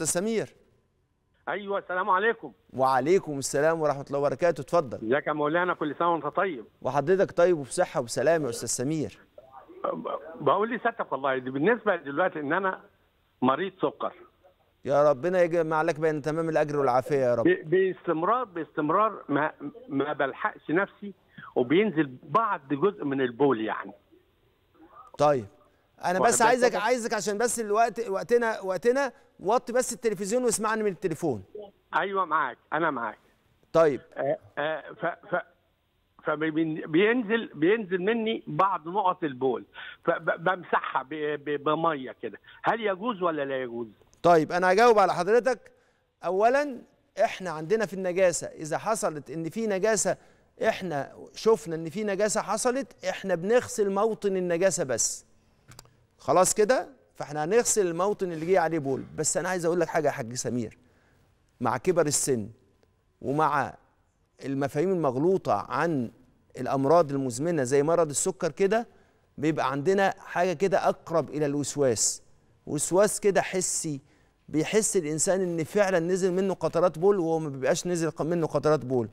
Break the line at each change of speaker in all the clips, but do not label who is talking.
استاذ سمير ايوه السلام عليكم وعليكم السلام ورحمه الله وبركاته اتفضل ازيك يا مولانا كل سنه وانت طيب وحضرتك طيب وبصحه وبسلامه يا استاذ سمير
بقول لي ستك والله بالنسبه دلوقتي ان انا مريض سكر
يا ربنا يجمع لك بين تمام الاجر والعافيه يا رب باستمرار باستمرار
ما ما بلحقش نفسي وبينزل بعض جزء من البول يعني
طيب انا بس عايزك صدق. عايزك عشان بس الوقت وقتنا وقتنا وطي بس التلفزيون واسمعني من التليفون
ايوه معاك انا معاك طيب آه آه ف ف فبينزل بينزل مني بعض نقط البول فبمسحها بميه كده هل يجوز ولا لا يجوز
طيب انا هجاوب على حضرتك اولا احنا عندنا في النجاسه اذا حصلت ان في نجاسه احنا شفنا ان في نجاسه حصلت احنا بنغسل موطن النجاسه بس خلاص كده فاحنا هنغسل الموطن اللي جه عليه بول بس انا عايز اقول لك حاجه يا حاج سمير مع كبر السن ومع المفاهيم المغلوطه عن الامراض المزمنه زي مرض السكر كده بيبقى عندنا حاجه كده اقرب الى الوسواس وسواس كده حسي بيحس الانسان ان فعلا نزل منه قطرات بول وهو ما بيبقاش نزل منه قطرات بول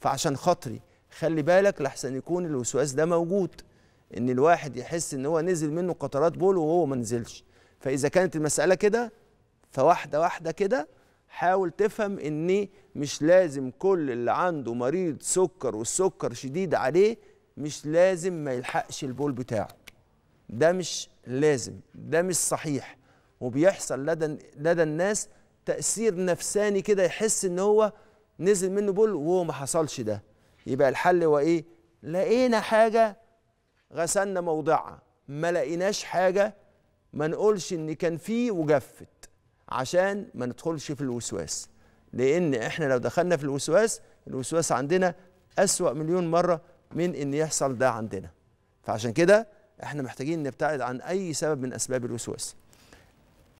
فعشان خاطري خلي بالك لحسن يكون الوسواس ده موجود ان الواحد يحس ان هو نزل منه قطرات بول وهو ما نزلش فاذا كانت المساله كده فواحده واحده كده حاول تفهم ان مش لازم كل اللي عنده مريض سكر والسكر شديد عليه مش لازم ما يلحقش البول بتاعه ده مش لازم ده مش صحيح وبيحصل لدى لدى الناس تاثير نفساني كده يحس ان هو نزل منه بول وهو ما حصلش ده يبقى الحل هو ايه لقينا حاجه غسلنا موضعها ما لقيناش حاجه ما نقولش ان كان فيه وجفت عشان ما ندخلش في الوسواس لان احنا لو دخلنا في الوسواس الوسواس عندنا اسوا مليون مره من ان يحصل ده عندنا فعشان كده احنا محتاجين نبتعد عن اي سبب من اسباب الوسواس